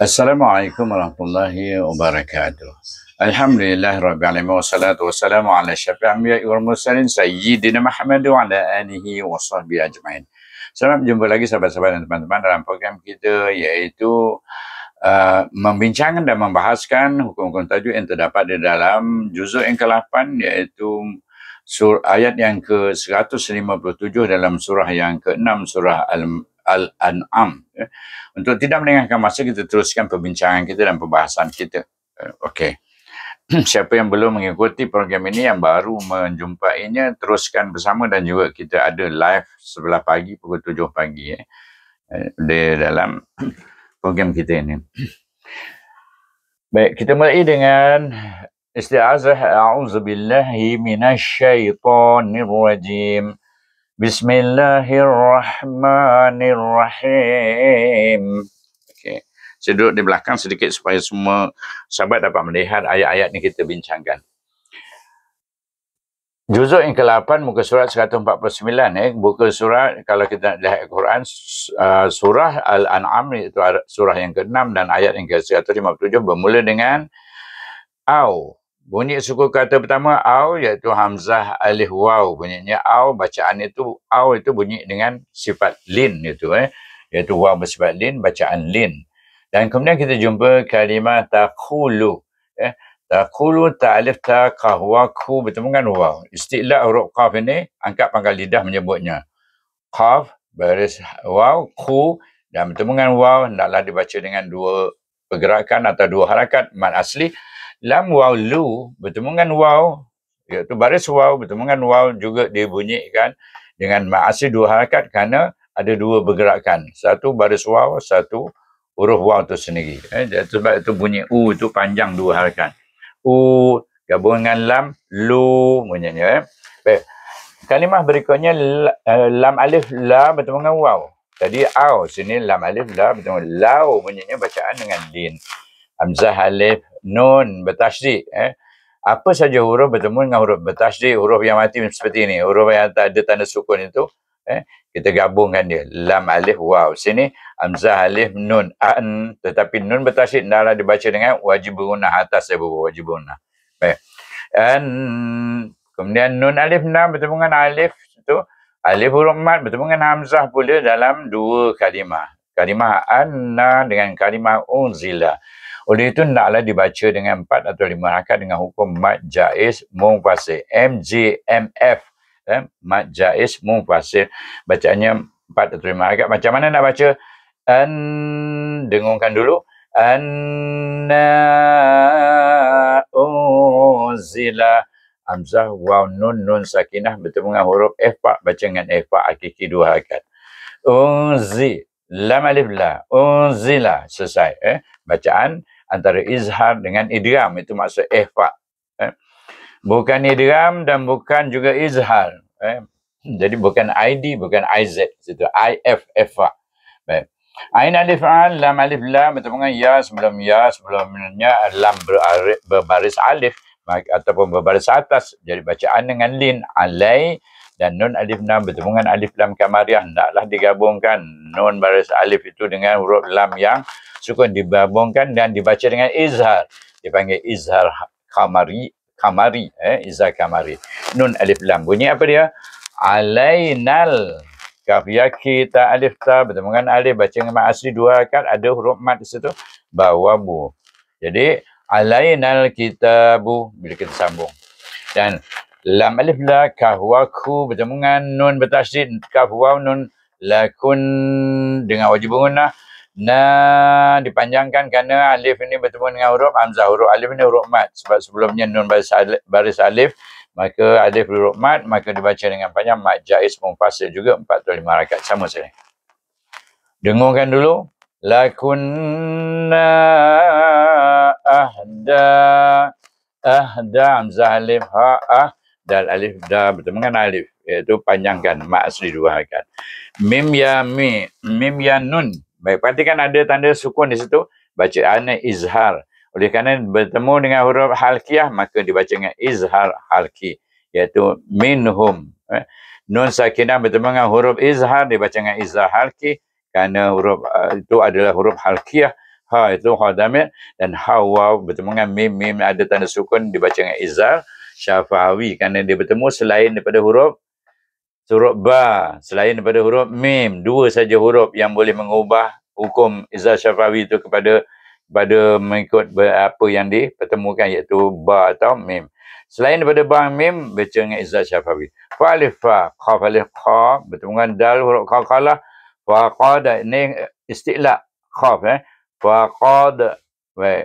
Assalamualaikum warahmatullahi wabarakatuh. Alhamdulillah rabbil alamin wassalatu wassalamu ala asyrafil anbiya wal mursalin sayyidina Muhammad wa ala alihi washabbi ajmain. Selamat jumpa lagi sahabat-sahabat dan teman-teman dalam program kita iaitu Uh, membincangkan dan membahaskan hukum-hukum tajwid yang terdapat di dalam juzuk yang ke-8 iaitu sur ayat yang ke-157 dalam surah yang ke-6 surah Al- Al-An'am. Ya. Untuk tidak meninggalkan masa, kita teruskan perbincangan kita dan pembahasan kita. Eh, Okey. Siapa yang belum mengikuti program ini, yang baru menjumpainya, teruskan bersama dan juga kita ada live sebelah pagi, pukul tujuh pagi. Ya. Eh. Di dalam program kita ini. Baik, kita mulai dengan istiazah a'udzubillahi minasyaitonirrajim. rajim. Bismillahirrahmanirrahim. Okey. Saya duduk di belakang sedikit supaya semua sahabat dapat melihat ayat-ayat ni kita bincangkan. Juzuk yang ke-8 muka surat 149 eh muka surat kalau kita nak lihat Quran uh, surah Al-An'am itu surah yang ke-6 dan ayat yang ke-157 bermula dengan au Bunyi suku kata pertama au iaitu hamzah alif waw bunyinya au bacaan itu au itu bunyi dengan sifat lin itu eh iaitu waw bersifat lin bacaan lin dan kemudian kita jumpa kalimah taqulu eh taqulu ta alif ta qahwaku bertemu dengan waw istilah huruf qaf ini angkat pangkal lidah menyebutnya qaf baris waw ku dan bertemu dengan waw hendaklah dibaca dengan dua pergerakan atau dua harakat mad asli lam waw lu bertemu dengan waw iaitu baris waw bertemu dengan waw juga dibunyikan dengan ma'asi dua harakat kerana ada dua bergerakan satu baris waw satu huruf waw itu sendiri eh, sebab itu bunyi u itu panjang dua harakat u gabung dengan lam lu bunyinya eh. Baik. kalimah berikutnya eh, lam alif la bertemu dengan waw tadi au sini lam alif la bertemu lau bunyinya bacaan dengan din hamzah alif nun bertasydid eh apa saja huruf bertemu dengan huruf bertasydid huruf yang mati seperti ini huruf yang tak ada tanda sukun itu eh kita gabungkan dia lam alif waw sini hamzah alif nun an tetapi nun bertasydid adalah dibaca dengan wajib guna atas ibu wajib guna baik an kemudian nun alif nam bertemu dengan alif itu alif huruf mat bertemu dengan hamzah pula dalam dua kalimah kalimah anna dengan kalimah unzila oleh itu, naklah dibaca dengan 4 atau 5 rakat dengan hukum mat jaiz M MJMF. Eh? Mat jaiz mufasir. Bacaannya 4 atau 5 rakat. Macam mana nak baca? An, dengungkan dulu. Anna uzila. Hamzah, waw, nun, nun, sakinah. Bertemu dengan huruf f pak Baca dengan f pak Akiki dua rakat. Uzi. Lam alif la. Uzila. Selesai. Eh? Bacaan antara izhar dengan idram itu maksud ihfa eh. bukan idram dan bukan juga izhar eh. jadi bukan id bukan iz itu if ihfa eh. Ain alif al, lam alif lam, itu dengan ya sebelum ya sebelumnya lam berbaris alif ataupun berbaris atas. Jadi bacaan dengan lin alai dan nun alif lam bertemu dengan alif lam kamariah. Taklah digabungkan nun baris alif itu dengan huruf lam yang sukun dibabungkan dan dibaca dengan izhar dipanggil izhar kamari kamari eh izhar kamari nun alif lam bunyi apa dia alainal kaf ya kita alif ta bertemu dengan alif baca dengan mad asli dua kan ada huruf mat di situ bawabu jadi alainal kitabu bila kita sambung dan lam alif la kahwaku bertemu dengan nun bertasdid kahwa nun lakun dengan wajib gunnah Nah, dipanjangkan kerana alif ini bertemu dengan huruf hamzah. Huruf alif ini huruf mat. Sebab sebelumnya nun baris alif, baris alif maka alif huruf mat, maka dibaca dengan panjang. Mat jais pun fasil juga 45 rakat. Sama saja. Dengungkan dulu. Lakunna ahda ahda hamzah alif ha'ah dal alif da bertemu dengan alif iaitu panjangkan mak asli dua kan mim ya mi mim ya nun Baik, perhatikan ada tanda sukun di situ. Bacaannya izhar. Oleh kerana bertemu dengan huruf halkiyah, maka dibaca dengan izhar halki. Iaitu minhum. Eh? Nun sakinah bertemu dengan huruf izhar, dibaca dengan izhar halki. Kerana huruf uh, itu adalah huruf halkiyah. Ha itu khadamir. Dan hawaw bertemu dengan mim. Mim ada tanda sukun, dibaca dengan izhar syafawi. Kerana dia bertemu selain daripada huruf huruf ba selain daripada huruf mim dua saja huruf yang boleh mengubah hukum izah syafawi itu kepada pada mengikut apa yang dipertemukan iaitu ba atau mim selain daripada ba mim baca dengan izah syafawi fa alif fa qaf alif qa bertemu dengan dal huruf qaf qalah fa qad ini istilah qaf eh fa qad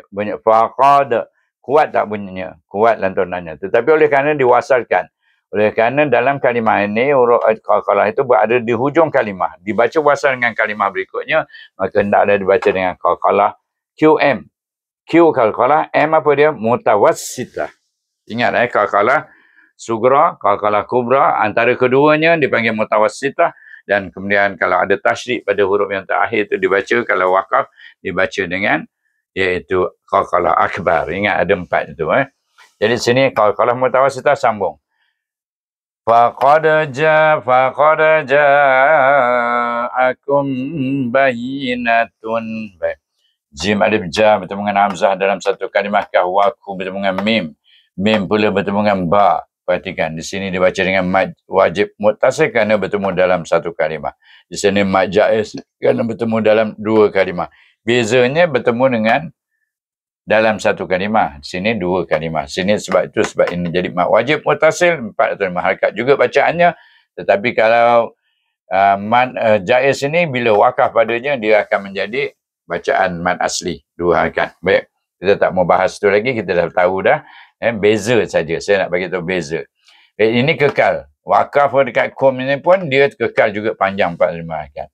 banyak fa qad kuat tak bunyinya kuat lantunannya tetapi oleh kerana diwasalkan oleh kerana dalam kalimah ini huruf qalqalah itu berada di hujung kalimah. Dibaca wasal dengan kalimah berikutnya, maka tidak ada dibaca dengan qalqalah QM. Q qalqalah, M apa dia? mutawasita Ingat eh, qalqalah sugra, qalqalah kubra, antara keduanya dipanggil mutawasita Dan kemudian kalau ada tashrik pada huruf yang terakhir itu dibaca, kalau wakaf dibaca dengan iaitu qalqalah akbar. Ingat ada empat itu eh. Jadi sini qalqalah mutawasita sambung ja, فقد جاء فقد جاءكم Jim جيم ألف جاء بتمع نامزة dalam satu kalimah kahwaku bertemu dengan mim mim pula bertemu dengan ba perhatikan di sini dibaca dengan maj, wajib mutasil kerana bertemu dalam satu kalimah di sini majaz kerana bertemu dalam dua kalimah bezanya bertemu dengan dalam satu kalimah. Sini dua kalimah. Sini sebab itu sebab ini jadi mak wajib mutasil. Empat atau lima harikat juga bacaannya. Tetapi kalau uh, mat uh, jais ini bila wakaf padanya dia akan menjadi bacaan mat asli. Dua harikat. Baik. Kita tak mau bahas itu lagi. Kita dah tahu dah. Eh, beza saja. Saya nak bagi tahu beza. Eh, ini kekal. Wakaf pun dekat kum ini pun dia kekal juga panjang empat lima harikat.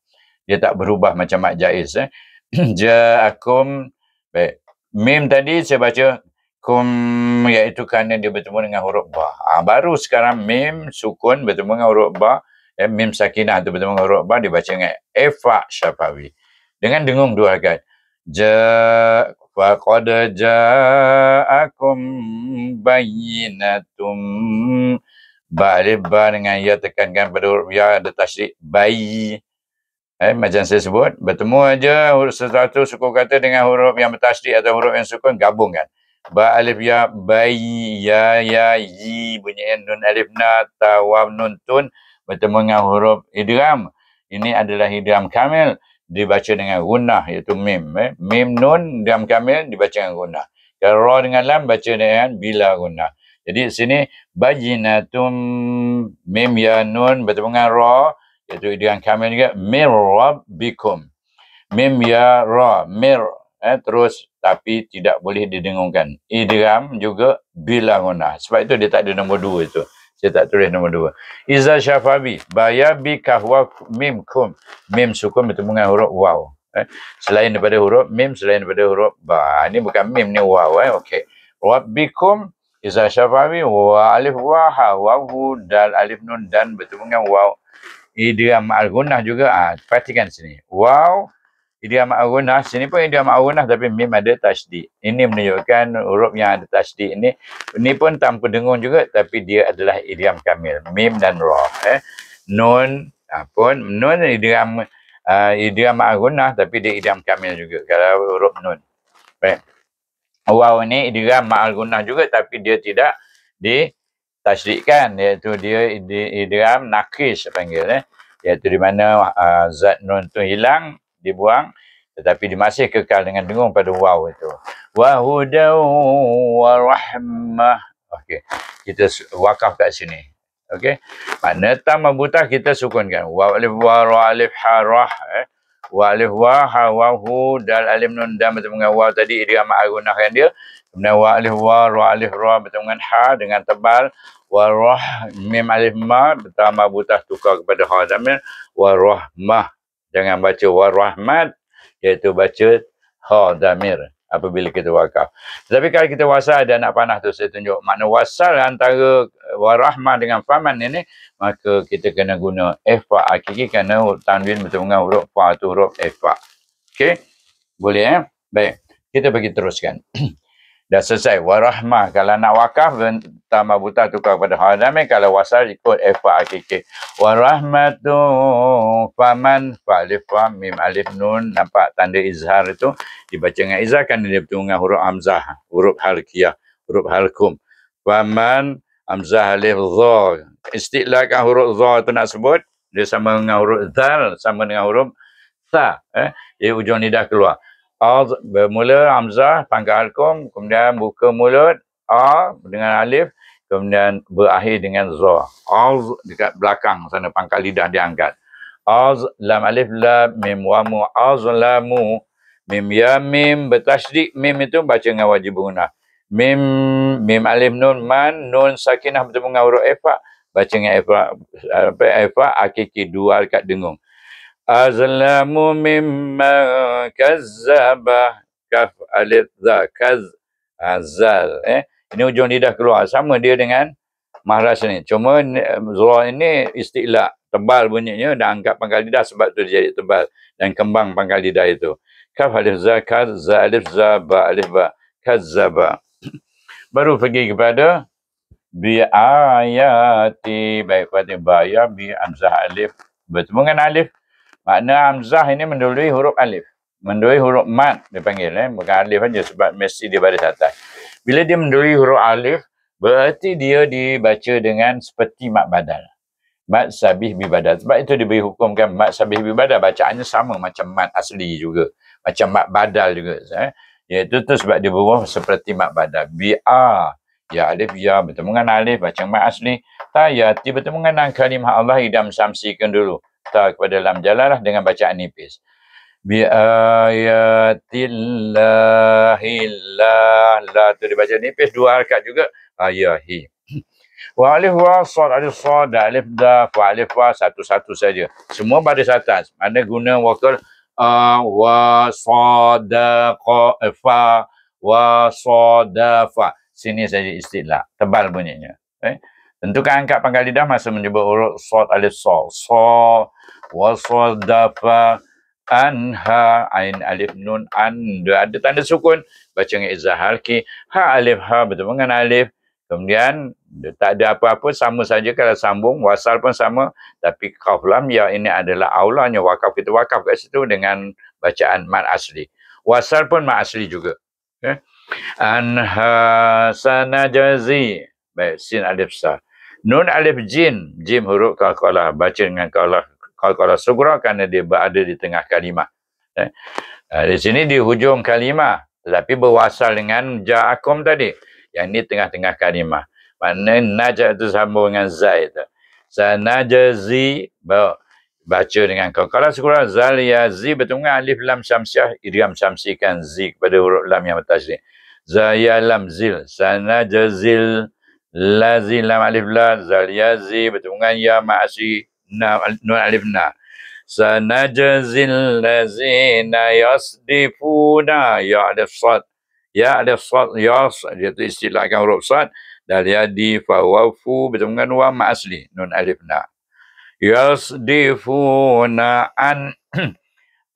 Dia tak berubah macam mat jais. Eh. Ja'akum. Baik. Mim tadi saya baca kum iaitu kerana dia bertemu dengan huruf ba. Ha, baru sekarang mim sukun bertemu dengan huruf ba. Eh, mim sakinah itu bertemu dengan huruf ba dibaca dengan efa syafawi. Dengan dengung dua kali. Ja faqad ja'akum bayyinatum ba dengan ya tekankan pada huruf ya ada tasydid bayyinatum Eh, macam saya sebut, bertemu aja huruf sesuatu suku kata dengan huruf yang bertasdik atau huruf yang sukun gabungkan. Ba alif ya bayi ya ya yi bunyi nun alif na tawam nun tun bertemu dengan huruf idram. Ini adalah idram kamil dibaca dengan gunah iaitu mim. Eh. Mim nun idram kamil dibaca dengan gunah. Kalau roh dengan lam baca dengan bila gunah. Jadi sini bajinatum mim ya nun bertemu dengan roh itu diyor diyen kemenge mirra bikum. Mim ya ra mir eh, terus tapi tidak boleh didengungkan. Idgham juga bila guna. Sebab itu dia tak ada nombor dua itu. Saya tak tulis nombor dua. Iza syafabi baya bi kahwa mim kum. Mim sukun bertemu dengan huruf waw. Eh, selain daripada huruf mim, selain daripada huruf ba. Ini bukan mim, ni waw. Eh. Okey. bikum Iza syafami wa alif waha wa hu dal alif nun dan bertemu dengan waw idiom al-gunnah juga. Ha, perhatikan sini. Wow. Idiom al-gunnah. Sini pun idiom al-gunnah tapi mim ada tajdid. Ini menunjukkan huruf yang ada tajdid ini. Ini pun tanpa dengung juga tapi dia adalah idiom kamil. Mim dan roh. Eh. Nun ah, pun. Nun idiom uh, ah, idiom al-gunnah tapi dia idiom kamil juga. Kalau huruf nun. Baik. Wow ni idiom al-gunnah juga tapi dia tidak di tajrid kan iaitu dia idiram nakis panggil eh iaitu di mana uh, zat nun tu hilang dibuang tetapi dia masih kekal dengan dengung pada waw itu wa rahmah. okey kita wakaf kat sini okey makna tam buta kita sukunkan wa alif wa alif harah eh wa alif wa ha wa hu dal alif nun dam bertemu dengan waw tadi idiram agunah kan dia Kemudian wa alif wa ra alif ra bertemu dengan ha dengan tebal wa rah mim alif ma bertambah butas tukar kepada ha zamir wa rahmah dengan baca wa rahmat iaitu baca ha zamir apabila kita wakaf. Tetapi kalau kita wasal dan nak panah tu saya tunjuk makna wasal antara warahmah dengan faman ini maka kita kena guna efa akiki kerana tanwin bertemu dengan huruf fa tu huruf efa. Okey. Boleh eh? Baik. Kita bagi teruskan. dah selesai warahmah kalau nak wakaf tambah buta tukar kepada hadamin kalau wasal ikut efa akik warahmatu faman falif famim alif nun nampak tanda izhar itu dibaca dengan izhar kan dia bertemu dengan huruf hamzah huruf halkiyah huruf halkum faman hamzah alif dha istilahkan huruf dha itu nak sebut dia sama dengan huruf dal, sama dengan huruf sa eh dia hujung dah keluar Al bermula Hamzah, pangkat Alkom, kemudian buka mulut, A dengan Alif, kemudian berakhir dengan Zor. al dekat belakang sana, pangkat lidah diangkat. Az, Lam Alif, Lam, Mim, Wamu, Az, Lamu, Mim, Ya, Mim, bertasdik, Mim itu baca dengan wajib guna. Mim, Mim, Alif, Nun, Man, Nun, Sakinah, bertemu dengan huruf Efa, baca dengan Efa, apa, Efa, Akiki, dua dekat dengung. أظلم ممن kazzaba kaf alif ذا كذ أزل eh? ini ujung lidah keluar sama dia dengan mahras ni cuma zura ini istilah tebal bunyinya dah angkat pangkal lidah sebab tu dia jadi tebal dan kembang pangkal lidah itu kaf alif za kaz za alif za ba alif ba kazzaba. baru pergi kepada bi ayati baik pada ba ya bi amzah alif bertemu dengan alif Makna Hamzah ini mendului huruf alif. Mendului huruf mat dia panggil. Eh? Bukan alif saja sebab mesti dia baris atas. Bila dia mendului huruf alif, berarti dia dibaca dengan seperti mat badal. Mat sabih bibadal. Sebab itu diberi hukumkan mat sabih bibadal. Bacaannya sama macam mat asli juga. Macam mat badal juga. Eh? Iaitu tu sebab dia berubah seperti mat badal. Bia. Ya alif, ya bertemu dengan alif. Macam Mak asli. Ta ya ti bertemu dengan kalimah Allah idam samsikan dulu tak kepada dalam jalanlah dengan bacaan nipis. Bi ayatillahi la la tu dibaca nipis dua harakat juga. Ayahi. Wa alif wa sad alif sad alif da fa alif wa satu satu saja. Semua pada atas. Mana guna wakil a wa sad fa wa sad fa. Sini saja istilah. Tebal bunyinya. Eh? Tentukan angka pangkal lidah masa menyebut huruf sod alif sol. Sol wasol dafa anha ain alif nun an. Dia ada tanda sukun. Baca dengan izahalki. Ha alif ha betul dengan alif. Kemudian tak ada apa-apa sama saja kalau sambung wasal pun sama tapi qaf lam ya ini adalah aulanya wakaf kita wakaf kat situ dengan bacaan mad asli. Wasal pun mad asli juga. Okay. Eh? Anha sanajazi. Baik, sin alif sah. Nun alif jin. Jim huruf kalkolah. Baca dengan kalkolah. Kalkolah sugra kerana dia berada di tengah kalimah. Eh, eh? di sini di hujung kalimah. Tetapi berwasal dengan ja'akum tadi. Yang ini tengah-tengah kalimah. Maknanya najah itu sambung dengan zai itu. Zanajazi. Baca dengan kalkolah sugra. Zaliyazi betul dengan alif lam syamsiah. Idram syamsikan zi kepada huruf lam yang bertajrik. Zayalam zil. Sana Jazil lazin lam alif la zal yazi bertunggan ya, ya ma'asi na nun alif na sanajzil lazina yasdifuna ya alif sad ya alif sad yas itu istilah kan huruf sad dal yadi fa wafu bertunggan wa ma'asli nun alif na yasdifuna an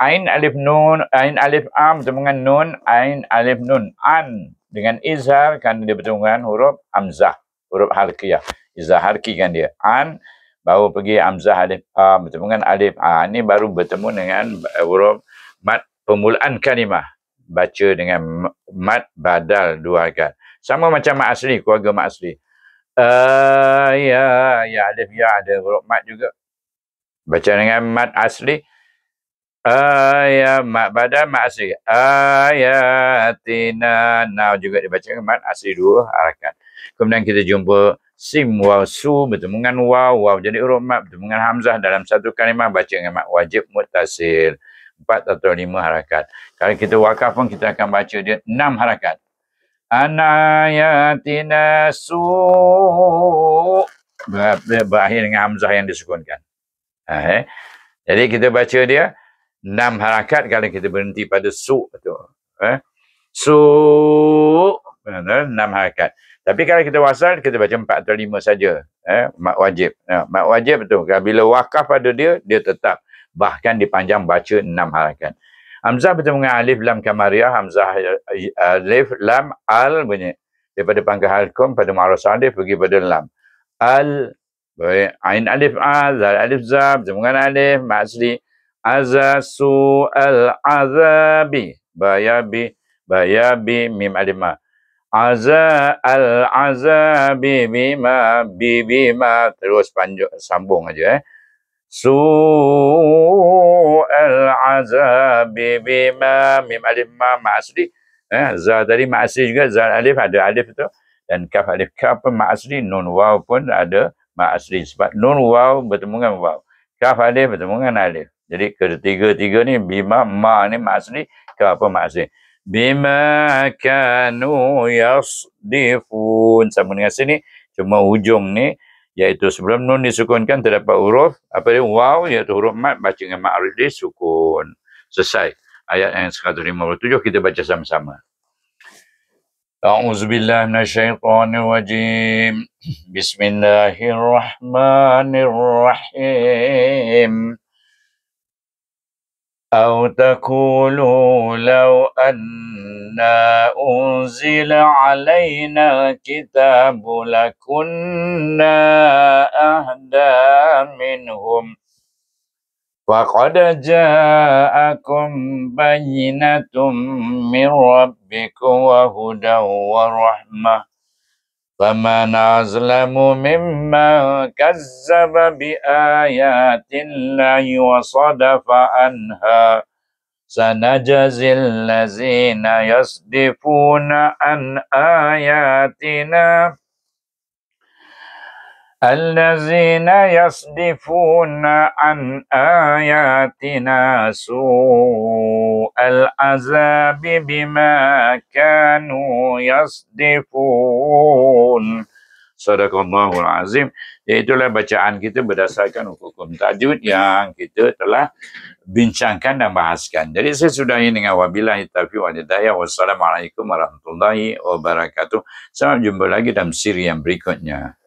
ain alif nun ain alif am bertunggan nun ain alif nun an dengan izhar kan dia bertunggan huruf amzah huruf harkiah. Izah kan dia. An baru pergi amzah alif a bertemu dengan alif a. Ini baru bertemu dengan eh, huruf mat permulaan kalimah. Baca dengan mat badal dua kan. Sama macam mak asli, keluarga mak asli. Uh, ya, ya ada ya ada huruf mat juga. Baca dengan mat asli. Ayah eh, mak pada mak asli. Ayah tina nau juga dibaca dengan mat asli dua harakan. Kemudian kita jumpa sim waw su bertemu dengan waw, waw jadi huruf mat bertemu dengan hamzah dalam satu kalimah baca dengan mat wajib mutasil. Empat atau lima harakat. Kalau kita wakaf pun kita akan baca dia enam harakat. Anayatina su berakhir dengan hamzah yang disukunkan. Ha, eh? Jadi kita baca dia enam harakat kalau kita berhenti pada su tu. Eh? Su enam harakat. Tapi kalau kita wasal, kita baca empat atau lima saja. Eh, mak wajib. Ya, mak wajib tu. Bila wakaf pada dia, dia tetap. Bahkan dipanjang baca enam harakat. Hamzah bertemu dengan Alif Lam Kamariah. Hamzah eh, Alif Lam Al bunyi. Daripada pangkah halkum pada Ma'ruf Salih pergi pada Lam. Al. Ain Alif Al. Alif Zab. Bertemu dengan Alif. Ma'asli. Aza su al azabi. Bayabi. Bayabi. Mim Alimah. Aza al aza bibi ma bibi ma terus panjuk, sambung aja eh. Su al aza bibi ma mim alif ma ma Eh, za tadi ma juga za alif ada alif tu dan kaf alif kaf pun ma non nun waw pun ada ma sebab non waw bertemu dengan waw. Kaf alif bertemu dengan alif. Jadi ketiga-tiga ni bima ma ni ma asli kaf pun ma بما كانوا يصدفون sama dengan sini cuma hujung ni iaitu sebelum nun disukunkan terdapat huruf apa dia waw iaitu huruf mat baca dengan ma'ruf dia sukun selesai ayat yang 157 kita baca sama-sama أعوذ بالله من الشيطان الرجيم أو تقولوا لو أنا أنزل علينا الكتاب لكنا أهدى منهم فقد جاءكم بينة من ربكم وهدى ورحمة فمن أظلم ممن كذب بآيات الله وصدف عنها سنجزي الذين يصدفون عن آياتنا الذين يصدفون عن an سوء العذاب بما bima يصدفون صدق الله العظيم Itulah bacaan kita berdasarkan hukum Tajud yang kita telah bincangkan dan bahaskan. Jadi saya sudah sudahi dengan wabillahi taufiq wa hidayah. Wassalamualaikum warahmatullahi wabarakatuh. Sampai jumpa lagi dalam siri yang berikutnya.